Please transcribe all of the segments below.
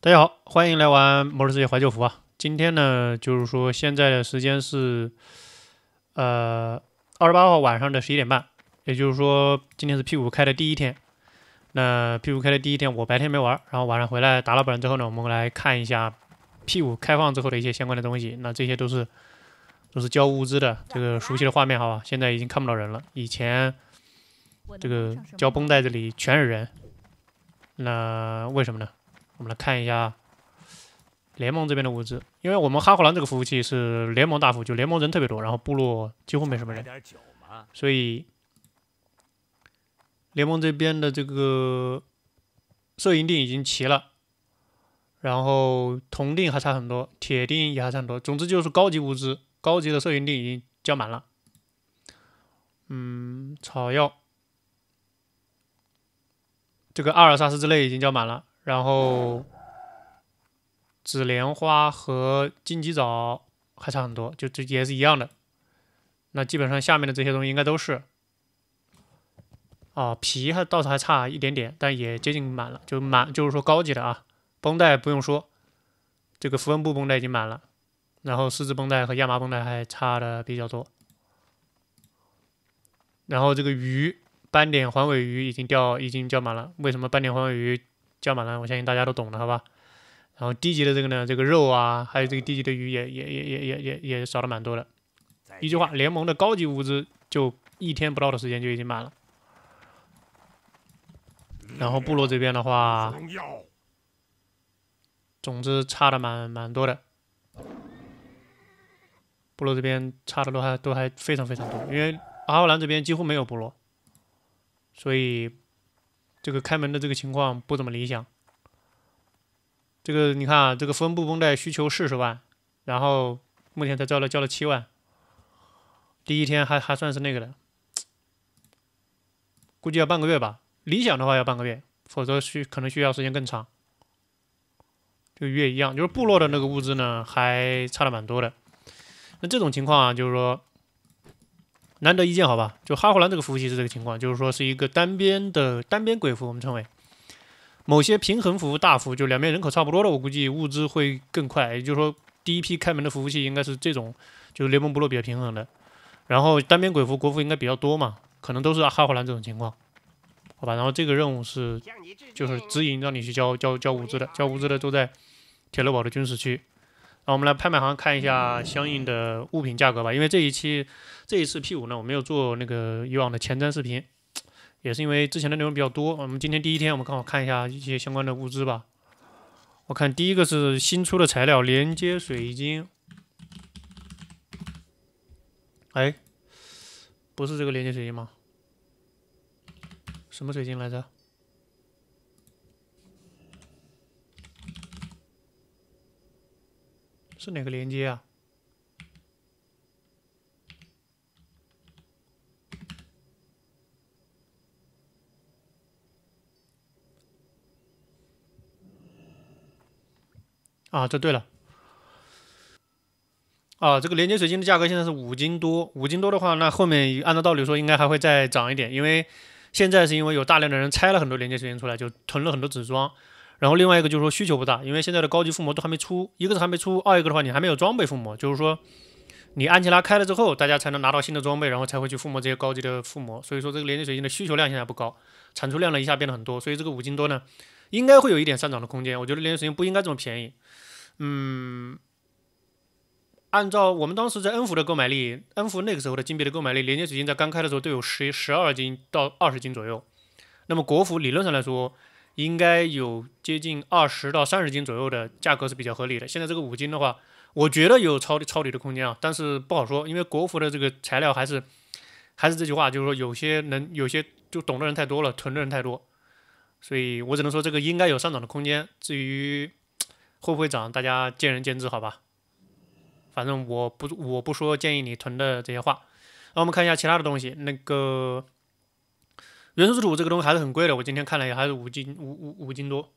大家好，欢迎来玩《魔兽世界怀旧服》啊！今天呢，就是说现在的时间是，呃，二十八号晚上的十一点半，也就是说今天是 P 五开的第一天。那 P 五开的第一天，我白天没玩，然后晚上回来打了本之后呢，我们来看一下 P 五开放之后的一些相关的东西。那这些都是都是交物资的这个熟悉的画面，好吧？现在已经看不到人了，以前这个交绷带这里全是人，那为什么呢？我们来看一下联盟这边的物资，因为我们哈弗兰这个服务器是联盟大服，就联盟人特别多，然后部落几乎没什么人，所以联盟这边的这个摄影锭已经齐了，然后铜锭还差很多，铁锭也还差很多，总之就是高级物资，高级的摄影锭已经交满了。嗯，草药，这个阿尔萨斯之泪已经交满了。然后紫莲花和金鸡爪还差很多，就这也是一样的。那基本上下面的这些东西应该都是。哦，皮还倒是还差一点点，但也接近满了，就满就是说高级的啊。绷带不用说，这个符文布绷带已经满了。然后丝质绷带和亚麻绷带还差的比较多。然后这个鱼，斑点环尾鱼已经钓已经钓满了。为什么斑点环尾鱼？加满了，我相信大家都懂了，好吧？然后低级的这个呢，这个肉啊，还有这个低级的鱼也也也也也也也少了蛮多的。一句话，联盟的高级物资就一天不到的时间就已经满了。然后部落这边的话，总之差的蛮蛮多的。部落这边差的都还都还非常非常多，因为阿奥兰这边几乎没有部落，所以。这个开门的这个情况不怎么理想。这个你看啊，这个分布绷带需求四十万，然后目前才交了交了七万。第一天还还算是那个的，估计要半个月吧。理想的话要半个月，否则需可能需要时间更长。就月一样，就是部落的那个物资呢还差的蛮多的。那这种情况啊，就是说。难得一见，好吧，就哈弗兰这个服务器是这个情况，就是说是一个单边的单边鬼服，我们称为某些平衡服、大服，就两边人口差不多的，我估计物资会更快。也就是说，第一批开门的服务器应该是这种，就是联盟部落比较平衡的，然后单边鬼服国服应该比较多嘛，可能都是哈弗兰这种情况，好吧。然后这个任务是就是指引让你去交交交物资的，交物资的都在铁勒堡的军事区。那我们来拍卖行看一下相应的物品价格吧，因为这一期这一次 P 五呢，我没有做那个以往的前瞻视频，也是因为之前的内容比较多。我们今天第一天，我们刚好看一下一些相关的物资吧。我看第一个是新出的材料连接水晶，哎，不是这个连接水晶吗？什么水晶来着？是哪个连接啊？啊，这对了。啊，这个连接水晶的价格现在是五金多，五金多的话，那后面按照道理说应该还会再涨一点，因为现在是因为有大量的人拆了很多连接水晶出来，就囤了很多紫装。然后另外一个就是说需求不大，因为现在的高级附魔都还没出，一个是还没出，二一个的话你还没有装备附魔，就是说你安琪拉开了之后，大家才能拿到新的装备，然后才会去附魔这些高级的附魔。所以说这个连接水晶的需求量现在不高，产出量呢一下变得很多，所以这个五金多呢应该会有一点上涨的空间。我觉得连接水晶不应该这么便宜。嗯，按照我们当时在恩福的购买力恩福那个时候的金币的购买力，连接水晶在刚开的时候都有十十二金到二十金左右。那么国服理论上来说。应该有接近二十到三十斤左右的价格是比较合理的。现在这个五金的话，我觉得有超超底的空间啊，但是不好说，因为国服的这个材料还是还是这句话，就是说有些能有些就懂的人太多了，囤的人太多，所以我只能说这个应该有上涨的空间。至于 会不会涨，大家见仁见智，好吧。反正我不我不说建议你囤的这些话。那我们看一下其他的东西，那个。元素之土这个东西还是很贵的，我今天看了也还是五斤五五五斤多。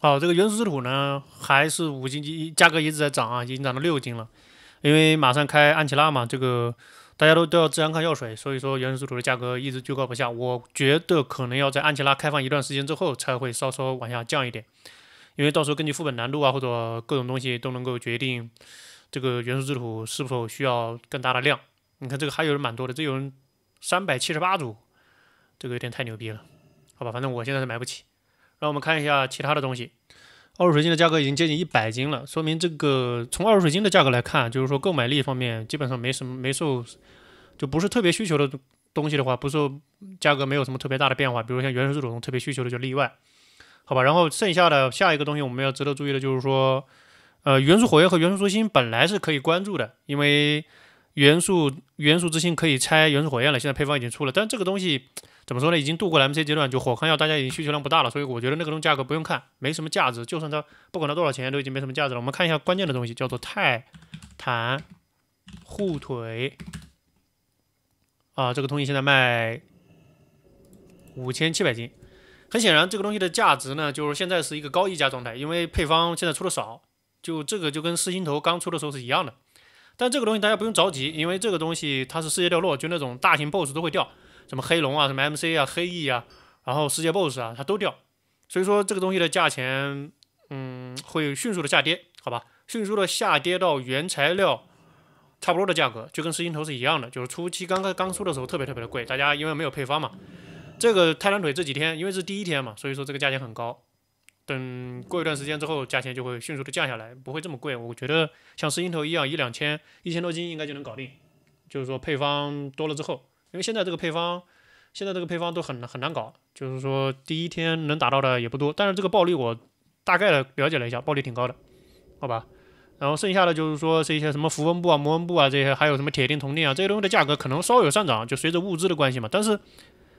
好，这个元素之土呢还是五斤，一，价格一直在涨啊，已经涨到六斤了。因为马上开安琪拉嘛，这个大家都都要自然抗药水，所以说元素之土的价格一直居高不下。我觉得可能要在安琪拉开放一段时间之后才会稍稍往下降一点，因为到时候根据副本难度啊或者各种东西都能够决定这个元素之土是否需要更大的量。你看这个还有人蛮多的，这有人。三百七十八组，这个有点太牛逼了，好吧，反正我现在是买不起。让我们看一下其他的东西，二手水晶的价格已经接近一百斤了，说明这个从二手水晶的价格来看，就是说购买力方面基本上没什么没受，就不是特别需求的东西的话，不受价格没有什么特别大的变化。比如像元素这种特别需求的就例外，好吧。然后剩下的下一个东西我们要值得注意的就是说，呃，元素火焰和元素中心本来是可以关注的，因为。元素元素之心可以拆元素火焰了，现在配方已经出了，但这个东西怎么说呢？已经度过了 M C 阶段，就火抗药大家已经需求量不大了，所以我觉得那个东西价格不用看，没什么价值。就算它不管它多少钱，都已经没什么价值了。我们看一下关键的东西，叫做泰坦护腿啊，这个东西现在卖五千七百斤。很显然，这个东西的价值呢，就是现在是一个高溢价状态，因为配方现在出的少，就这个就跟四星头刚出的时候是一样的。但这个东西大家不用着急，因为这个东西它是世界掉落，就那种大型 BOSS 都会掉，什么黑龙啊、什么 MC 啊、黑翼啊，然后世界 BOSS 啊，它都掉。所以说这个东西的价钱，嗯，会迅速的下跌，好吧？迅速的下跌到原材料差不多的价格，就跟石英头是一样的。就是初期刚刚刚出的时候特别特别的贵，大家因为没有配方嘛。这个太坦腿这几天因为是第一天嘛，所以说这个价钱很高。等过一段时间之后，价钱就会迅速的降下来，不会这么贵。我觉得像石英头一样，一两千、一千多斤应该就能搞定。就是说配方多了之后，因为现在这个配方，现在这个配方都很很难搞。就是说第一天能达到的也不多，但是这个暴率我大概的了解了一下，暴率挺高的，好吧。然后剩下的就是说是一些什么符文布啊、魔文布啊这些，还有什么铁锭、铜锭啊这些东西的价格可能稍有上涨，就随着物资的关系嘛。但是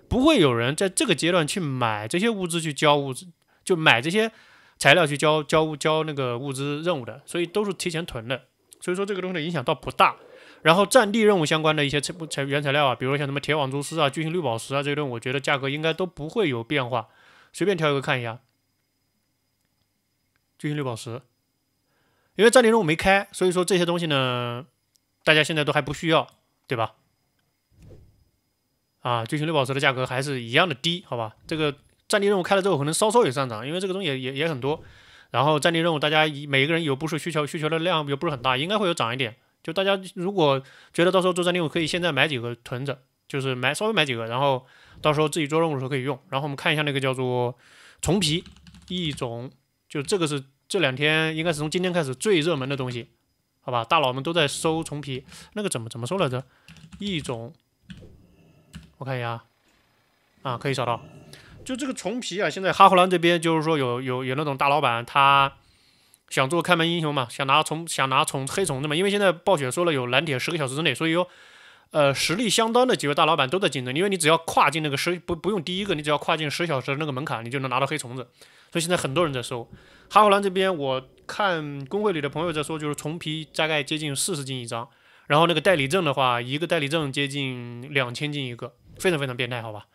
不会有人在这个阶段去买这些物资去交物资。就买这些材料去交交交那个物资任务的，所以都是提前囤的，所以说这个东西影响倒不大。然后占地任务相关的一些材材原材料啊，比如像什么铁网蛛丝啊、巨型绿宝石啊，这一我觉得价格应该都不会有变化。随便挑一个看一下，巨型绿宝石，因为占地任务没开，所以说这些东西呢，大家现在都还不需要，对吧？啊，巨型绿宝石的价格还是一样的低，好吧？这个。战地任务开了之后，可能稍稍有上涨，因为这个东西也也也很多。然后战地任务，大家一每个人有不是需求，需求的量又不是很大，应该会有涨一点。就大家如果觉得到时候做战地任务，可以现在买几个囤着，就是买稍微买几个，然后到时候自己做任务的时候可以用。然后我们看一下那个叫做虫皮一种，就这个是这两天应该是从今天开始最热门的东西，好吧？大佬们都在搜虫皮，那个怎么怎么收来着？一种，我看一下，啊，可以找到。就这个虫皮啊，现在哈弗兰这边就是说有有有那种大老板，他想做开门英雄嘛，想拿虫想拿虫黑虫子嘛，因为现在暴雪说了有蓝铁十个小时之内，所以有呃实力相当的几位大老板都在竞争，因为你只要跨进那个十不不用第一个，你只要跨进十小时那个门槛，你就能拿到黑虫子，所以现在很多人在收哈弗兰这边，我看工会里的朋友在说，就是虫皮大概接近四十斤一张，然后那个代理证的话，一个代理证接近两千斤一个，非常非常变态，好吧。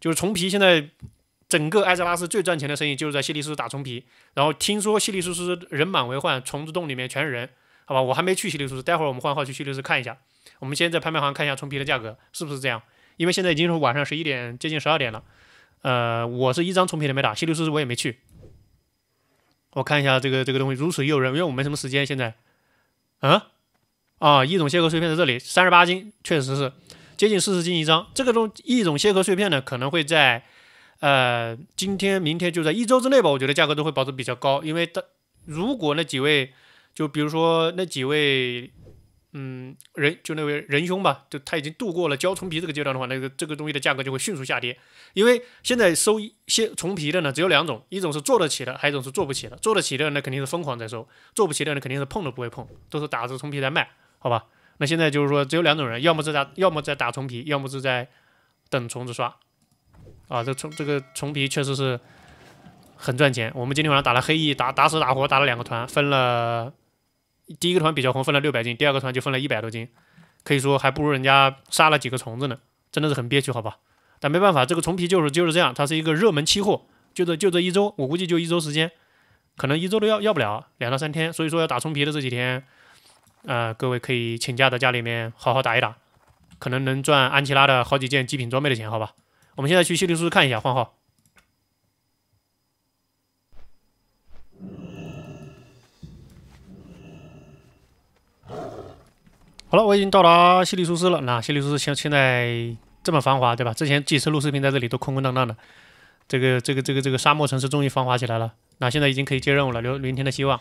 就是虫皮现在整个艾泽拉斯最赚钱的生意就是在希利斯打虫皮，然后听说希利斯是人满为患，虫子洞里面全是人，好吧，我还没去希利斯，待会儿我们换号去希利斯看一下。我们先在拍卖行看一下虫皮的价格是不是这样，因为现在已经是晚上十一点，接近十二点了。呃，我是一张虫皮都没打，希利斯我也没去。我看一下这个这个东西如此诱人，因为我没什么时间现在。啊？啊，一种切割碎片在这里，三十八斤，确实是。接近四十斤一张，这个东一种蝎壳碎片呢，可能会在呃今天明天就在一周之内吧，我觉得价格都会保持比较高，因为它如果那几位就比如说那几位嗯人就那位仁兄吧，就他已经度过了交虫皮这个阶段的话，那个这个东西的价格就会迅速下跌，因为现在收些虫皮的呢只有两种，一种是做得起的，还有一种是做不起的。做得起的那肯定是疯狂在收，做不起的那肯定是碰都不会碰，都是打着虫皮在卖，好吧。那现在就是说，只有两种人，要么在打，要么在打虫皮，要么是在等虫子刷。啊，这虫这个虫皮确实是很赚钱。我们今天晚上打了黑翼，打打死打活打了两个团，分了第一个团比较红，分了六百斤，第二个团就分了一百多斤，可以说还不如人家杀了几个虫子呢，真的是很憋屈，好吧？但没办法，这个虫皮就是就是这样，它是一个热门期货，就这就这一周，我估计就一周时间，可能一周都要要不了两到三天，所以说要打虫皮的这几天。呃，各位可以请假到家里面好好打一打，可能能赚安琪拉的好几件极品装备的钱，好吧？我们现在去西利叔叔看一下，换号。好了，我已经到达西里苏斯了。那西里苏斯现现在这么繁华，对吧？之前几次录视频在这里都空空荡荡的，这个这个这个这个沙漠城市终于繁华起来了。那现在已经可以接任务了，留明天的希望。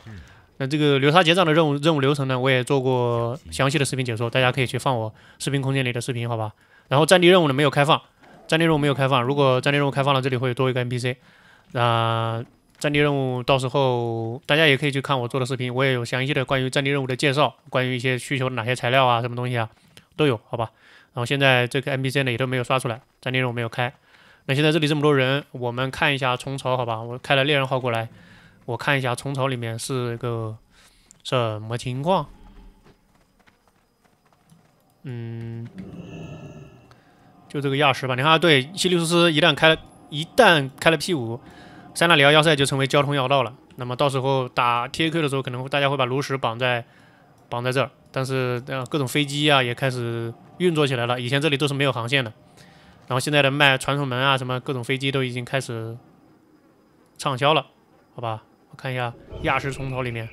那这个流沙结账的任务任务流程呢，我也做过详细的视频解说，大家可以去放我视频空间里的视频，好吧？然后战地任务呢没有开放，战地任务没有开放。如果战地任务开放了，这里会多一个 NPC。那战地任务到时候大家也可以去看我做的视频，我也有详细的关于战地任务的介绍，关于一些需求哪些材料啊，什么东西啊都有，好吧？然后现在这个 NPC 呢也都没有刷出来，战地任务没有开。那现在这里这么多人，我们看一下虫巢，好吧？我开了猎人号过来。我看一下虫巢里面是个什么情况。嗯，就这个亚十吧。你看，对，希利斯斯一旦开了，一旦开了 P 五，塞纳里奥要塞就成为交通要道了。那么到时候打 T A K 的时候，可能大家会把炉石绑在绑在这儿。但是各种飞机啊也开始运作起来了。以前这里都是没有航线的，然后现在的卖传送门啊什么各种飞机都已经开始畅销了，好吧？看一下压实虫头里面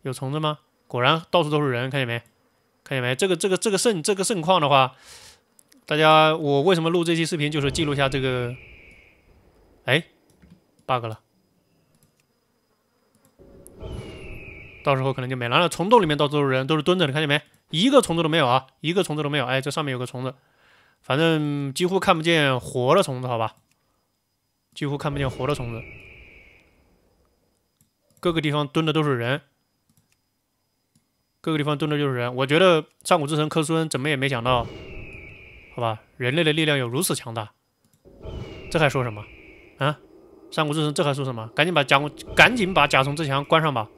有虫子吗？果然到处都是人，看见没？看见没？这个这个这个盛这个盛况的话，大家我为什么录这期视频，就是记录一下这个。哎，bug 了，到时候可能就没了。那虫洞里面到处都是人，都是蹲着的，看见没？一个虫子都没有啊，一个虫子都没有。哎，这上面有个虫子，反正几乎看不见活的虫子，好吧？几乎看不见活的虫子。各个地方蹲的都是人，各个地方蹲的就是人。我觉得上古之神科苏恩怎么也没想到，好吧，人类的力量有如此强大，这还说什么？啊，上古之神这还说什么？赶紧把甲赶紧把甲虫之墙关上吧！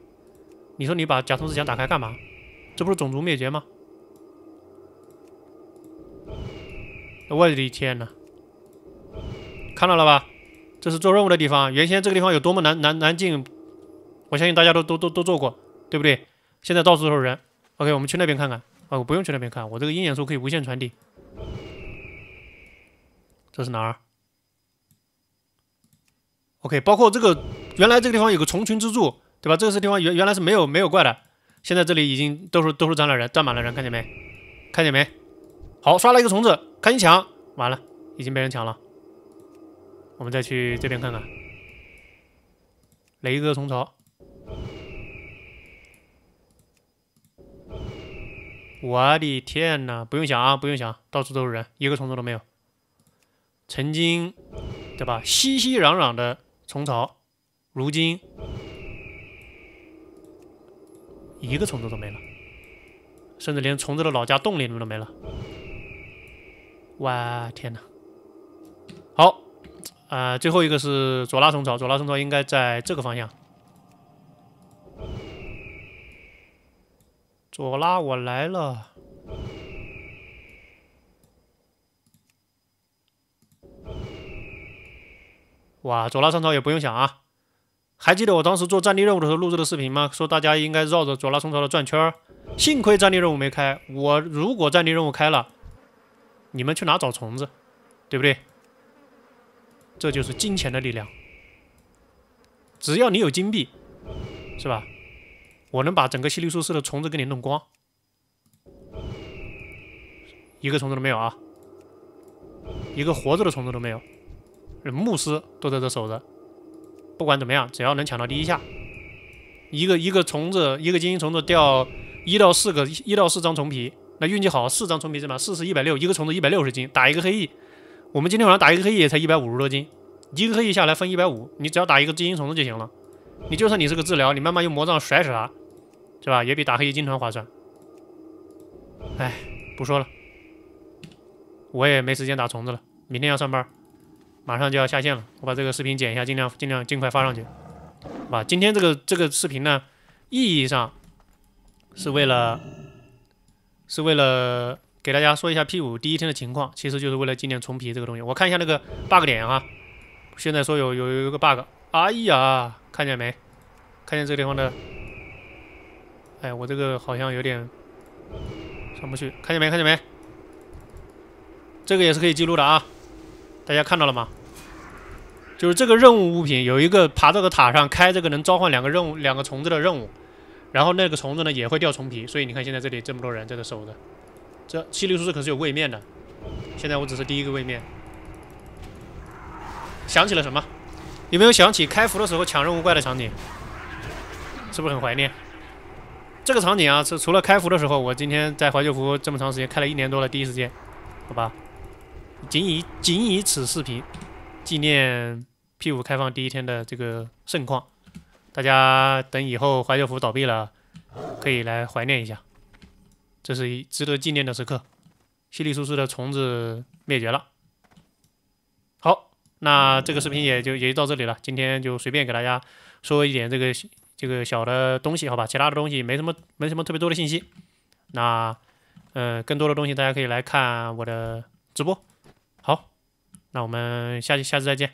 你说你把甲虫之墙打开干嘛？这不是种族灭绝吗？我的天哪！看到了吧，这是做任务的地方。原先这个地方有多么难难难进？我相信大家都都都都做过，对不对？现在到处都是人。OK，我们去那边看看。哦，我不用去那边看，我这个鹰眼术可以无限传递。这是哪儿？OK，包括这个原来这个地方有个虫群之柱，对吧？这个是地方原原来是没有没有怪的，现在这里已经都是都是站了人，站满了人，看见没？看见没？好，刷了一个虫子，开紧抢，完了已经被人抢了。我们再去这边看看雷哥虫巢。我的天哪！不用想啊，不用想，到处都是人，一个虫子都没有。曾经，对吧？熙熙攘攘的虫巢，如今一个虫子都没了，甚至连虫子的老家洞里面都没了。哇天哪！好，啊，最后一个是左拉虫巢，左拉虫巢应该在这个方向。佐拉，我来了！哇，佐拉上朝也不用想啊！还记得我当时做战地任务的时候录制的视频吗？说大家应该绕着佐拉上朝的转圈幸亏战地任务没开，我如果战地任务开了，你们去哪找虫子？对不对？这就是金钱的力量，只要你有金币，是吧？我能把整个西利术士的虫子给你弄光，一个虫子都没有啊，一个活着的虫子都没有，牧师都在这守着。不管怎么样，只要能抢到第一下，一个一个虫子，一个精英虫子掉一到四个，一到四张虫皮。那运气好，四张虫皮是吧？四是一百六，一个虫子一百六十斤。打一个黑翼，我们今天晚上打一个黑翼才一百五十多斤，一个黑翼下来分一百五，你只要打一个精英虫子就行了。你就算你是个治疗，你慢慢用魔杖甩死它。是吧？也比打黑金团划算。哎，不说了，我也没时间打虫子了，明天要上班，马上就要下线了。我把这个视频剪一下，尽量尽量尽快发上去，把今天这个这个视频呢，意义上是为了是为了给大家说一下 P 五第一天的情况，其实就是为了纪念虫皮这个东西。我看一下那个 bug 点啊，现在说有有有一个 bug，哎呀，看见没？看见这个地方的？哎，我这个好像有点上不去，看见没？看见没？这个也是可以记录的啊！大家看到了吗？就是这个任务物品有一个爬这个塔上开这个能召唤两个任务两个虫子的任务，然后那个虫子呢也会掉虫皮，所以你看现在这里这么多人在这守着，这七利叔叔可是有位面的，现在我只是第一个位面。想起了什么？有没有想起开服的时候抢任务怪的场景？是不是很怀念？这个场景啊，是除了开服的时候，我今天在怀旧服这么长时间，开了一年多了，第一次见，好吧。仅以仅以此视频纪念 P5 开放第一天的这个盛况，大家等以后怀旧服倒闭了，可以来怀念一下，这是一值得纪念的时刻。犀利叔叔的虫子灭绝了。好，那这个视频也就也就到这里了，今天就随便给大家说一点这个。这个小的东西，好吧，其他的东西没什么，没什么特别多的信息。那，呃，更多的东西大家可以来看我的直播。好，那我们下期，下次再见。